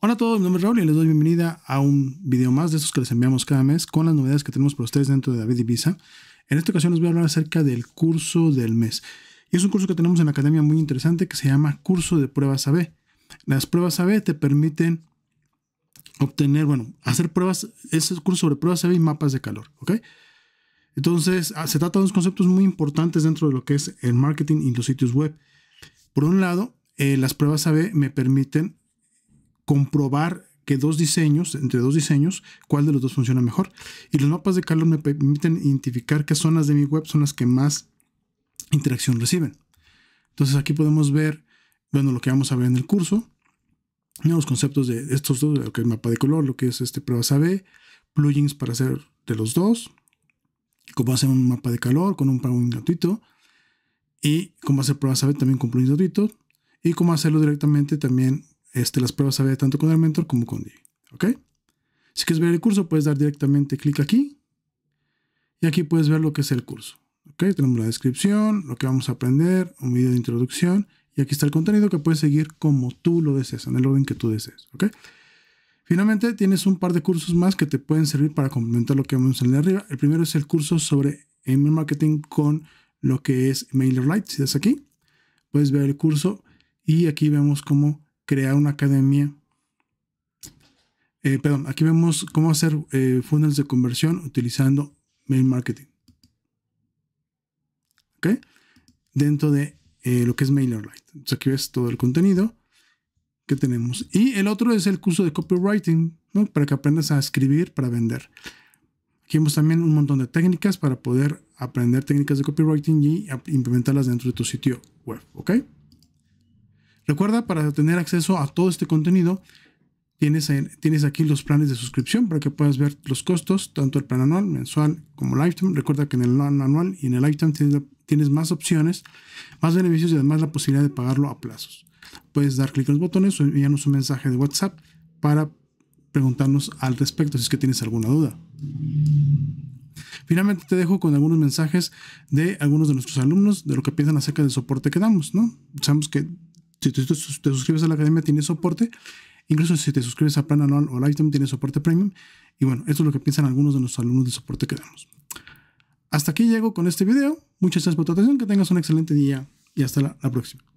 Hola a todos, mi nombre es Raúl y les doy bienvenida a un video más de estos que les enviamos cada mes con las novedades que tenemos para ustedes dentro de David Ibiza. En esta ocasión les voy a hablar acerca del curso del mes. Y es un curso que tenemos en la academia muy interesante que se llama Curso de Pruebas AB. Las pruebas AB te permiten obtener, bueno, hacer pruebas, es el curso sobre pruebas AB y mapas de calor, ¿ok? Entonces, ah, se trata de unos conceptos muy importantes dentro de lo que es el marketing y los sitios web. Por un lado, eh, las pruebas AB me permiten comprobar que dos diseños, entre dos diseños, cuál de los dos funciona mejor. Y los mapas de calor me permiten identificar qué zonas de mi web son las que más interacción reciben. Entonces aquí podemos ver, bueno, lo que vamos a ver en el curso, los conceptos de estos dos, lo que es mapa de color, lo que es este prueba AB, plugins para hacer de los dos, cómo hacer un mapa de calor con un plugin gratuito, y cómo hacer pruebas AB también con plugins gratuitos, y cómo hacerlo directamente también este, las pruebas a ver tanto con el mentor como con Divi. ¿Ok? Si quieres ver el curso, puedes dar directamente clic aquí. Y aquí puedes ver lo que es el curso. ¿Ok? Tenemos la descripción, lo que vamos a aprender, un video de introducción. Y aquí está el contenido que puedes seguir como tú lo desees, en el orden que tú desees. ¿Ok? Finalmente, tienes un par de cursos más que te pueden servir para complementar lo que vemos en el de arriba. El primero es el curso sobre email marketing con lo que es MailerLite. Si das aquí, puedes ver el curso y aquí vemos cómo crear una academia. Eh, perdón, aquí vemos cómo hacer eh, funnels de conversión utilizando mail marketing. ¿Ok? Dentro de eh, lo que es MailerLite. Entonces aquí ves todo el contenido que tenemos. Y el otro es el curso de copywriting, Para que aprendas a escribir para vender. Aquí vemos también un montón de técnicas para poder aprender técnicas de copywriting y implementarlas dentro de tu sitio web. ¿Ok? Recuerda, para tener acceso a todo este contenido, tienes, tienes aquí los planes de suscripción para que puedas ver los costos, tanto el plan anual, mensual como lifetime. Recuerda que en el plan anual y en el lifetime tienes, más opciones, más beneficios y además la posibilidad de pagarlo a plazos. Puedes dar clic en los botones o enviarnos un mensaje de WhatsApp para preguntarnos al respecto si es que tienes alguna duda. Finalmente te dejo con algunos mensajes de algunos de nuestros alumnos de lo que piensan acerca del soporte que damos, ¿no? Sabemos que si te, suscribes a la academia, tiene soporte. Incluso si te suscribes a Plan Anual o Lifetime, tiene soporte premium. Y bueno, esto es lo que piensan algunos de los alumnos de soporte que damos. Hasta aquí llego con este video. Muchas gracias por tu atención, que tengas un excelente día y hasta la próxima.